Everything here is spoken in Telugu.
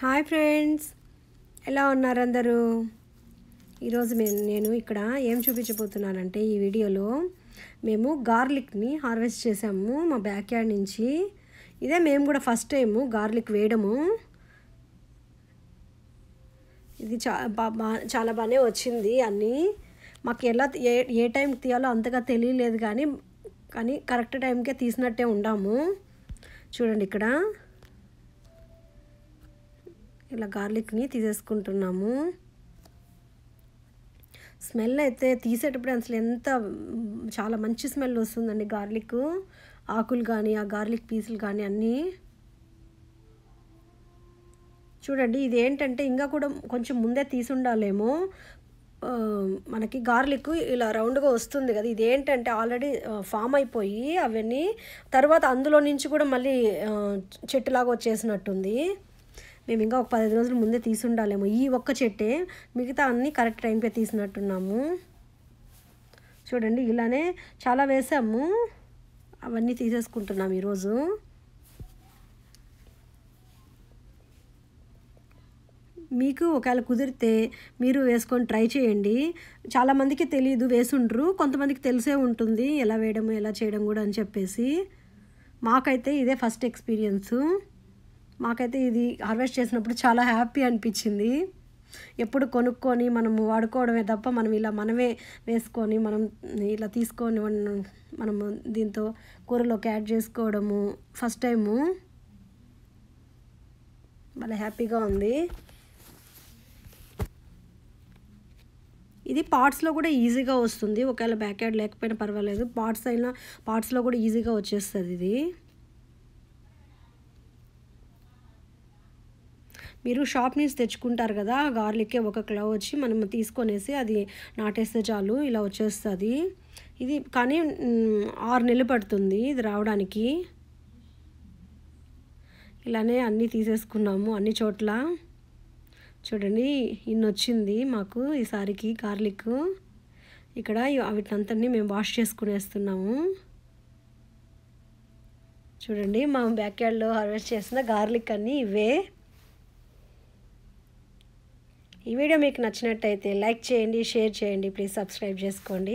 హాయ్ ఫ్రెండ్స్ ఎలా ఉన్నారు అందరూ ఈరోజు నేను ఇక్కడ ఏం చూపించబోతున్నానంటే ఈ వీడియోలో మేము గార్లిక్ని హార్వెస్ట్ చేసాము మా బ్యాక్ యార్డ్ నుంచి ఇదే మేము కూడా ఫస్ట్ టైము గార్లిక్ వేయడము ఇది చా చాలా బాగానే వచ్చింది అన్నీ మాకు ఎలా ఏ ఏ టైంకి తీయాలో అంతగా తెలియలేదు కానీ కానీ కరెక్ట్ టైంకే తీసినట్టే ఉండాము చూడండి ఇక్కడ ఇలా గార్లిక్ని తీసేసుకుంటున్నాము స్మెల్ అయితే తీసేటప్పుడు అసలు ఎంత చాలా మంచి స్మెల్ వస్తుందండి గార్లిక్ ఆకులు కానీ ఆ గార్లిక్ పీసులు కానీ అన్నీ చూడండి ఇది ఏంటంటే ఇంకా కూడా కొంచెం ముందే తీసి ఉండాలేమో మనకి గార్లిక్ ఇలా రౌండ్గా వస్తుంది కదా ఇదేంటంటే ఆల్రెడీ ఫామ్ అయిపోయి అవన్నీ తర్వాత అందులో నుంచి కూడా మళ్ళీ చెట్టులాగా వచ్చేసినట్టుంది మేము ఇంకా ఒక పదిహేను రోజుల ముందే తీసుండాలేమో ఈ ఒక్క చెట్టే మిగతా అన్నీ కరెక్ట్ టైంకే తీసినట్టున్నాము చూడండి ఇలానే చాలా వేసాము అవన్నీ తీసేసుకుంటున్నాం ఈరోజు మీకు ఒకవేళ కుదిరితే మీరు వేసుకొని ట్రై చేయండి చాలామందికి తెలియదు వేసుండ్రు కొంతమందికి తెలిసే ఉంటుంది ఎలా వేయడము ఎలా చేయడం కూడా అని చెప్పేసి మాకైతే ఇదే ఫస్ట్ ఎక్స్పీరియన్సు మాకైతే ఇది హార్వెస్ట్ చేసినప్పుడు చాలా హ్యాపీ అనిపించింది ఎప్పుడు కొనుక్కొని మనము వాడుకోవడమే తప్ప మనం ఇలా మనమే వేసుకొని మనం ఇలా తీసుకొని మనము దీంతో కూరలోకి యాడ్ చేసుకోవడము ఫస్ట్ టైము మళ్ళీ హ్యాపీగా ఉంది ఇది పార్ట్స్లో కూడా ఈజీగా వస్తుంది ఒకవేళ బ్యాక్ యార్డ్ లేకపోయినా పర్వాలేదు పార్ట్స్ అయినా పార్ట్స్లో కూడా ఈజీగా వచ్చేస్తుంది ఇది మీరు షాప్ నుంచి తెచ్చుకుంటారు కదా గార్లిక్కే ఒక క్లవ్ వచ్చి మనం తీసుకొనేసి అది నాటేస్తే చాలు ఇలా వచ్చేస్తుంది ఇది కానీ ఆరు నెలలు పడుతుంది ఇది రావడానికి ఇలానే అన్నీ తీసేసుకున్నాము అన్ని చోట్ల చూడండి ఇన్ని వచ్చింది మాకు ఈసారికి గార్లిక్ ఇక్కడ వీటినంతటినీ మేము వాష్ చేసుకునేస్తున్నాము చూడండి మా బ్యాక్ యార్డ్లో హార్వెస్ట్ చేసిన గార్లిక్ అన్నీ ఇవే ఈ వీడియో మీకు నచ్చినట్టయితే లైక్ చేయండి షేర్ చేయండి ప్లీజ్ సబ్స్క్రైబ్ చేసుకోండి